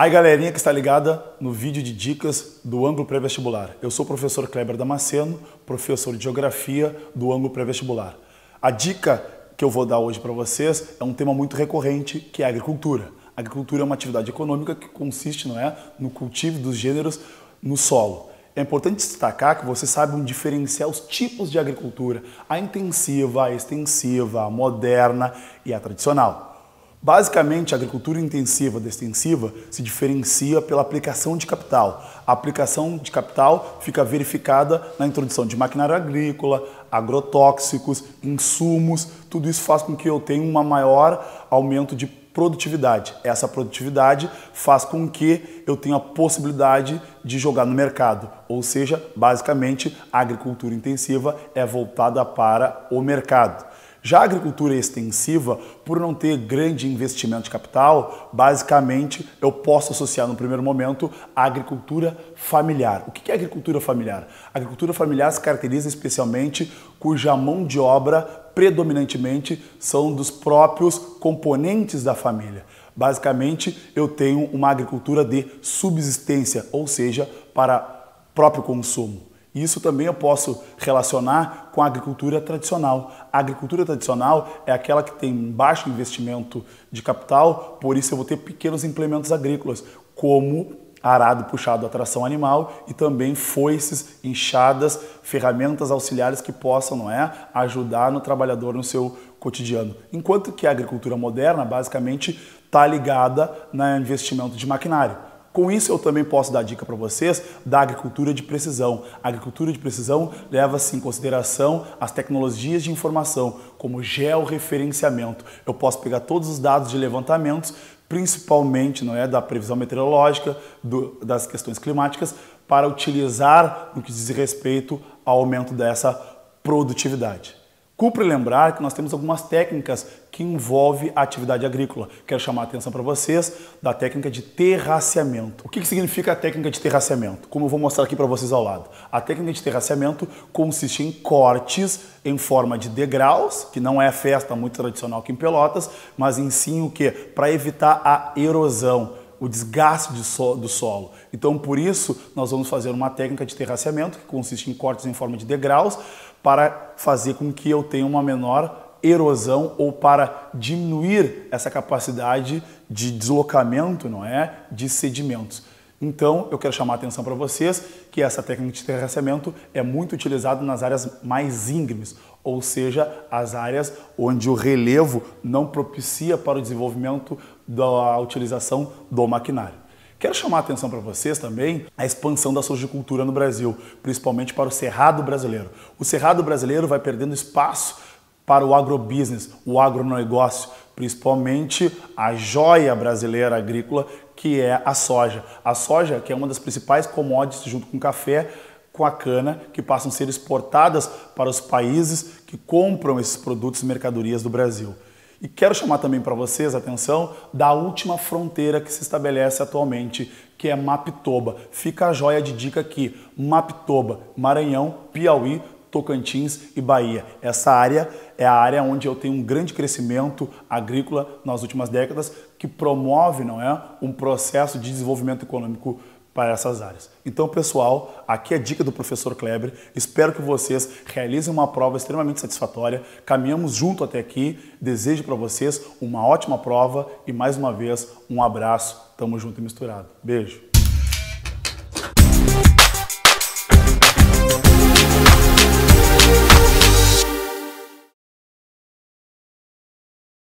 Aí galerinha que está ligada no vídeo de dicas do ângulo pré-vestibular. Eu sou o professor Kleber Damasceno, professor de Geografia do ângulo pré-vestibular. A dica que eu vou dar hoje para vocês é um tema muito recorrente, que é a agricultura. A agricultura é uma atividade econômica que consiste não é, no cultivo dos gêneros no solo. É importante destacar que você sabe diferenciar os tipos de agricultura, a intensiva, a extensiva, a moderna e a tradicional. Basicamente, a agricultura intensiva da extensiva se diferencia pela aplicação de capital. A aplicação de capital fica verificada na introdução de maquinário agrícola, agrotóxicos, insumos, tudo isso faz com que eu tenha um maior aumento de produtividade. Essa produtividade faz com que eu tenha a possibilidade de jogar no mercado, ou seja, basicamente, a agricultura intensiva é voltada para o mercado. Já a agricultura extensiva, por não ter grande investimento de capital, basicamente eu posso associar no primeiro momento a agricultura familiar. O que é agricultura familiar? A agricultura familiar se caracteriza especialmente cuja mão de obra predominantemente são dos próprios componentes da família. Basicamente, eu tenho uma agricultura de subsistência, ou seja, para próprio consumo. Isso também eu posso relacionar com a agricultura tradicional. A agricultura tradicional é aquela que tem baixo investimento de capital, por isso eu vou ter pequenos implementos agrícolas, como arado puxado à tração animal e também foices, enxadas, ferramentas auxiliares que possam, não é, ajudar no trabalhador no seu cotidiano. Enquanto que a agricultura moderna basicamente está ligada no né, investimento de maquinário. Com isso, eu também posso dar dica para vocês da agricultura de precisão. A agricultura de precisão leva-se em consideração as tecnologias de informação, como georreferenciamento. Eu posso pegar todos os dados de levantamentos, principalmente não é, da previsão meteorológica, do, das questões climáticas, para utilizar no que diz respeito ao aumento dessa produtividade. Cumpre lembrar que nós temos algumas técnicas que envolvem a atividade agrícola. Quero chamar a atenção para vocês da técnica de terraceamento. O que, que significa a técnica de terraceamento? Como eu vou mostrar aqui para vocês ao lado. A técnica de terraceamento consiste em cortes em forma de degraus, que não é a festa muito tradicional aqui em Pelotas, mas em sim o que? Para evitar a erosão o desgaste de so, do solo. Então, por isso, nós vamos fazer uma técnica de terraceamento, que consiste em cortes em forma de degraus, para fazer com que eu tenha uma menor erosão ou para diminuir essa capacidade de deslocamento, não é, de sedimentos. Então, eu quero chamar a atenção para vocês que essa técnica de terraceamento é muito utilizada nas áreas mais íngremes, ou seja, as áreas onde o relevo não propicia para o desenvolvimento da utilização do maquinário. Quero chamar a atenção para vocês também a expansão da sojicultura no Brasil, principalmente para o cerrado brasileiro. O cerrado brasileiro vai perdendo espaço para o agrobusiness, o agronegócio, principalmente a joia brasileira agrícola, que é a soja. A soja, que é uma das principais commodities junto com o café, com a cana, que passam a ser exportadas para os países que compram esses produtos e mercadorias do Brasil. E quero chamar também para vocês a atenção da última fronteira que se estabelece atualmente, que é Mapitoba. Fica a joia de dica aqui: Mapitoba, Maranhão, Piauí, Tocantins e Bahia. Essa área é a área onde eu tenho um grande crescimento agrícola nas últimas décadas que promove, não é, um processo de desenvolvimento econômico para essas áreas. Então, pessoal, aqui é a dica do professor Kleber. Espero que vocês realizem uma prova extremamente satisfatória. Caminhamos junto até aqui. Desejo para vocês uma ótima prova e mais uma vez um abraço. Tamo junto e misturado. Beijo.